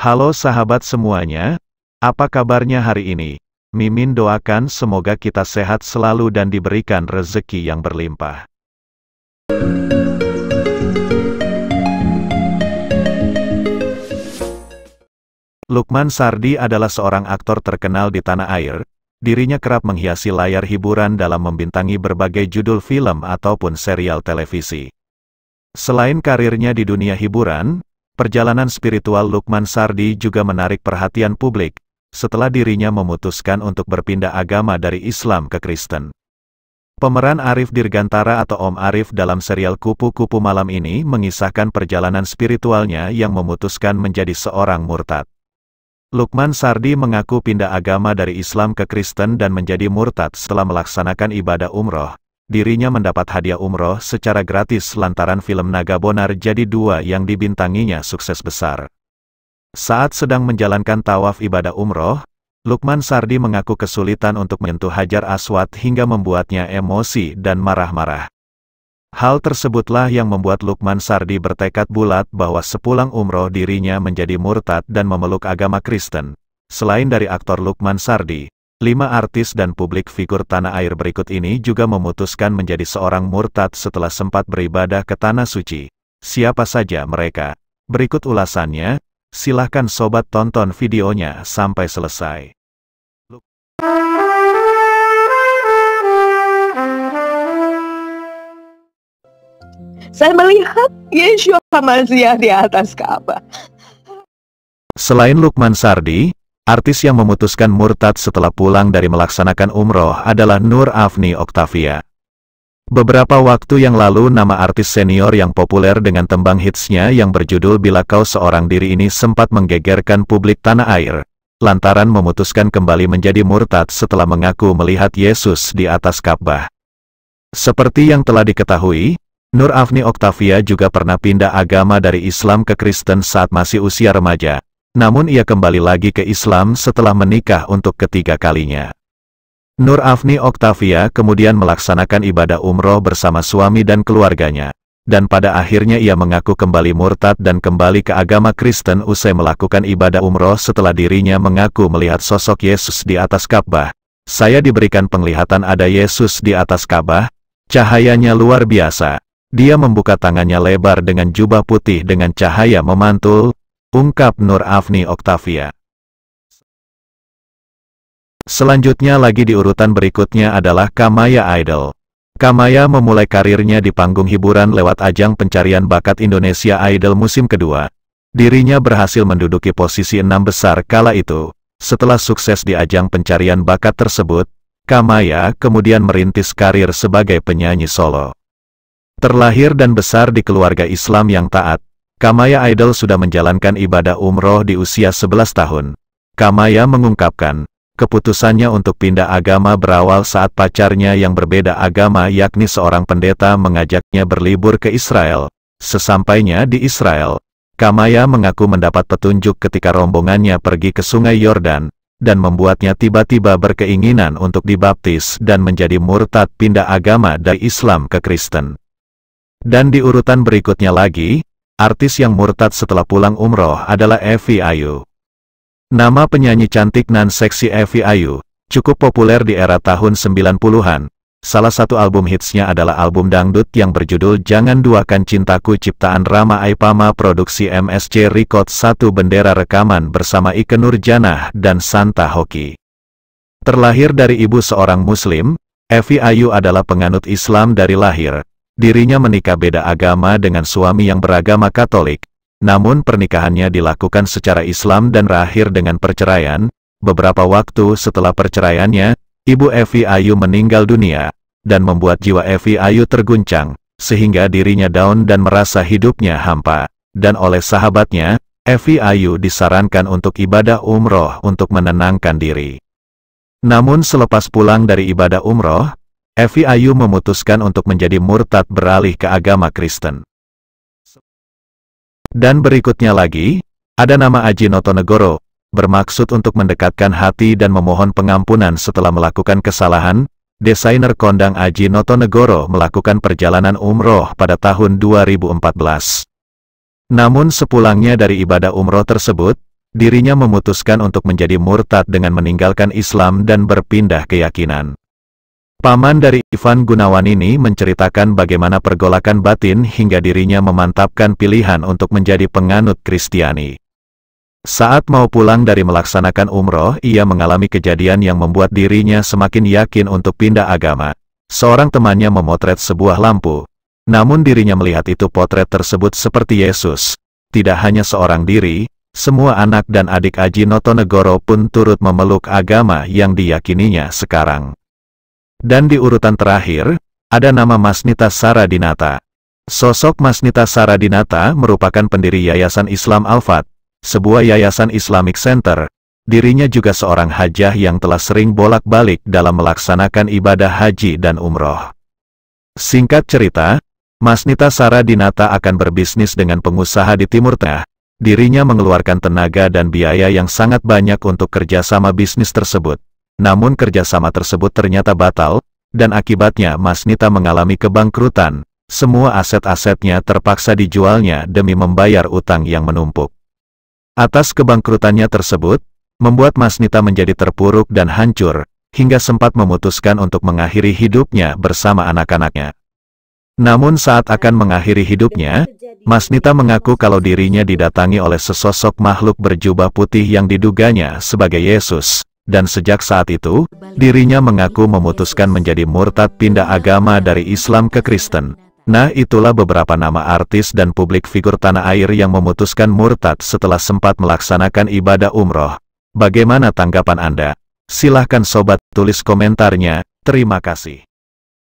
Halo sahabat semuanya, apa kabarnya hari ini? Mimin doakan semoga kita sehat selalu dan diberikan rezeki yang berlimpah. Lukman Sardi adalah seorang aktor terkenal di tanah air. Dirinya kerap menghiasi layar hiburan dalam membintangi berbagai judul film ataupun serial televisi. Selain karirnya di dunia hiburan, Perjalanan spiritual Lukman Sardi juga menarik perhatian publik, setelah dirinya memutuskan untuk berpindah agama dari Islam ke Kristen. Pemeran Arif Dirgantara atau Om Arif dalam serial Kupu-Kupu Malam ini mengisahkan perjalanan spiritualnya yang memutuskan menjadi seorang murtad. Lukman Sardi mengaku pindah agama dari Islam ke Kristen dan menjadi murtad setelah melaksanakan ibadah umroh, dirinya mendapat hadiah umroh secara gratis lantaran film Naga Bonar jadi dua yang dibintanginya sukses besar. Saat sedang menjalankan tawaf ibadah umroh, Lukman Sardi mengaku kesulitan untuk menyentuh Hajar Aswad hingga membuatnya emosi dan marah-marah. Hal tersebutlah yang membuat Lukman Sardi bertekad bulat bahwa sepulang umroh dirinya menjadi murtad dan memeluk agama Kristen. Selain dari aktor Lukman Sardi, Lima artis dan publik figur tanah air berikut ini juga memutuskan menjadi seorang murtad setelah sempat beribadah ke Tanah Suci. Siapa saja mereka? Berikut ulasannya, silahkan sobat tonton videonya sampai selesai. Saya melihat Yeshua Hamaziah di atas Ka'bah. Selain Lukman Sardi, Artis yang memutuskan murtad setelah pulang dari melaksanakan umroh adalah Nur Afni Octavia. Beberapa waktu yang lalu nama artis senior yang populer dengan tembang hitsnya yang berjudul Bila Kau Seorang Diri ini sempat menggegerkan publik tanah air, lantaran memutuskan kembali menjadi murtad setelah mengaku melihat Yesus di atas Ka'bah. Seperti yang telah diketahui, Nur Afni Octavia juga pernah pindah agama dari Islam ke Kristen saat masih usia remaja namun ia kembali lagi ke Islam setelah menikah untuk ketiga kalinya. Nur Afni Oktavia kemudian melaksanakan ibadah umroh bersama suami dan keluarganya, dan pada akhirnya ia mengaku kembali murtad dan kembali ke agama Kristen usai melakukan ibadah umroh setelah dirinya mengaku melihat sosok Yesus di atas Ka'bah. Saya diberikan penglihatan ada Yesus di atas Ka'bah, cahayanya luar biasa. Dia membuka tangannya lebar dengan jubah putih dengan cahaya memantul, ungkap Nur Afni Oktavia. Selanjutnya lagi di urutan berikutnya adalah Kamaya Idol. Kamaya memulai karirnya di panggung hiburan lewat ajang pencarian bakat Indonesia Idol musim kedua. Dirinya berhasil menduduki posisi enam besar kala itu. Setelah sukses di ajang pencarian bakat tersebut, Kamaya kemudian merintis karir sebagai penyanyi solo. Terlahir dan besar di keluarga Islam yang taat, Kamaya Idol sudah menjalankan ibadah umroh di usia 11 tahun. Kamaya mengungkapkan, keputusannya untuk pindah agama berawal saat pacarnya yang berbeda agama yakni seorang pendeta mengajaknya berlibur ke Israel. Sesampainya di Israel, Kamaya mengaku mendapat petunjuk ketika rombongannya pergi ke sungai Yordan, dan membuatnya tiba-tiba berkeinginan untuk dibaptis dan menjadi murtad pindah agama dari Islam ke Kristen. Dan di urutan berikutnya lagi, artis yang murtad setelah pulang umroh adalah Evi Ayu. Nama penyanyi cantik nan seksi Evi Ayu, cukup populer di era tahun 90-an. Salah satu album hitsnya adalah album dangdut yang berjudul Jangan Duakan Cintaku ciptaan Rama Aipama produksi MSC Record satu bendera rekaman bersama Ike Nurjanah dan Santa Hoki. Terlahir dari ibu seorang muslim, Evi Ayu adalah penganut Islam dari lahir, dirinya menikah beda agama dengan suami yang beragama Katolik, namun pernikahannya dilakukan secara Islam dan berakhir dengan perceraian. Beberapa waktu setelah perceraiannya, ibu Evi Ayu meninggal dunia, dan membuat jiwa Evi Ayu terguncang, sehingga dirinya down dan merasa hidupnya hampa. Dan oleh sahabatnya, Evi Ayu disarankan untuk ibadah umroh untuk menenangkan diri. Namun selepas pulang dari ibadah umroh, Evi Ayu memutuskan untuk menjadi murtad beralih ke agama Kristen. Dan berikutnya lagi, ada nama Aji Notonegoro, bermaksud untuk mendekatkan hati dan memohon pengampunan setelah melakukan kesalahan, desainer kondang Aji Notonegoro melakukan perjalanan umroh pada tahun 2014. Namun sepulangnya dari ibadah umroh tersebut, dirinya memutuskan untuk menjadi murtad dengan meninggalkan Islam dan berpindah keyakinan. Paman dari Ivan Gunawan ini menceritakan bagaimana pergolakan batin hingga dirinya memantapkan pilihan untuk menjadi penganut Kristiani. Saat mau pulang dari melaksanakan umroh, ia mengalami kejadian yang membuat dirinya semakin yakin untuk pindah agama. Seorang temannya memotret sebuah lampu. Namun dirinya melihat itu potret tersebut seperti Yesus. Tidak hanya seorang diri, semua anak dan adik Aji Notonegoro pun turut memeluk agama yang diyakininya sekarang. Dan di urutan terakhir, ada nama Masnita Saradinata. Sosok Masnita Saradinata merupakan pendiri Yayasan Islam Alfat, sebuah yayasan Islamic Center. Dirinya juga seorang hajah yang telah sering bolak-balik dalam melaksanakan ibadah haji dan umroh. Singkat cerita, Masnita Saradinata akan berbisnis dengan pengusaha di Timur Tengah. Dirinya mengeluarkan tenaga dan biaya yang sangat banyak untuk kerjasama bisnis tersebut namun kerjasama tersebut ternyata batal, dan akibatnya Mas Nita mengalami kebangkrutan, semua aset-asetnya terpaksa dijualnya demi membayar utang yang menumpuk. Atas kebangkrutannya tersebut, membuat Mas Nita menjadi terpuruk dan hancur, hingga sempat memutuskan untuk mengakhiri hidupnya bersama anak-anaknya. Namun saat akan mengakhiri hidupnya, Mas Nita mengaku kalau dirinya didatangi oleh sesosok makhluk berjubah putih yang diduganya sebagai Yesus, dan sejak saat itu, dirinya mengaku memutuskan menjadi murtad pindah agama dari Islam ke Kristen. Nah itulah beberapa nama artis dan publik figur tanah air yang memutuskan murtad setelah sempat melaksanakan ibadah umroh. Bagaimana tanggapan Anda? Silahkan sobat tulis komentarnya, terima kasih.